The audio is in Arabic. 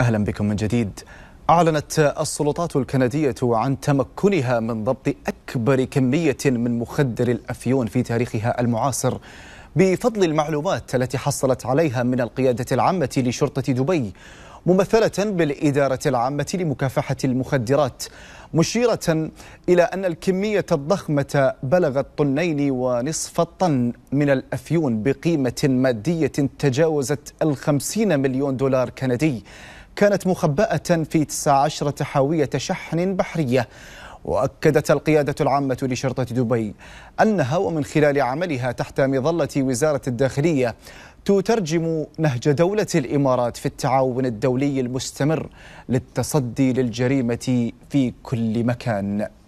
أهلا بكم من جديد أعلنت السلطات الكندية عن تمكنها من ضبط أكبر كمية من مخدر الأفيون في تاريخها المعاصر بفضل المعلومات التي حصلت عليها من القيادة العامة لشرطة دبي ممثلة بالإدارة العامة لمكافحة المخدرات مشيرة إلى أن الكمية الضخمة بلغت طنين ونصف طن من الأفيون بقيمة مادية تجاوزت الخمسين مليون دولار كندي كانت مخبأة في 19 حاوية شحن بحرية وأكدت القيادة العامة لشرطة دبي أنها ومن خلال عملها تحت مظلة وزارة الداخلية تترجم نهج دولة الإمارات في التعاون الدولي المستمر للتصدي للجريمة في كل مكان